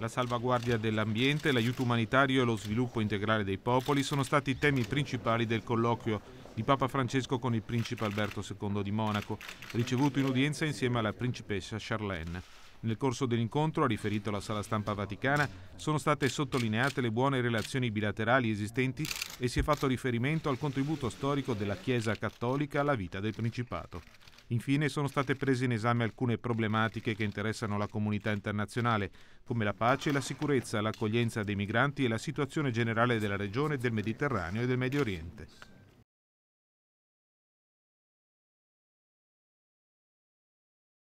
La salvaguardia dell'ambiente, l'aiuto umanitario e lo sviluppo integrale dei popoli sono stati i temi principali del colloquio di Papa Francesco con il principe Alberto II di Monaco, ricevuto in udienza insieme alla principessa Charlene. Nel corso dell'incontro, riferito alla sala stampa vaticana, sono state sottolineate le buone relazioni bilaterali esistenti e si è fatto riferimento al contributo storico della Chiesa cattolica alla vita del Principato. Infine sono state prese in esame alcune problematiche che interessano la comunità internazionale, come la pace, la sicurezza, l'accoglienza dei migranti e la situazione generale della regione, del Mediterraneo e del Medio Oriente.